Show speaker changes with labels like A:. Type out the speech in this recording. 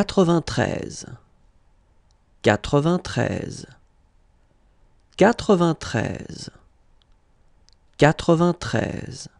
A: 93 93 93 93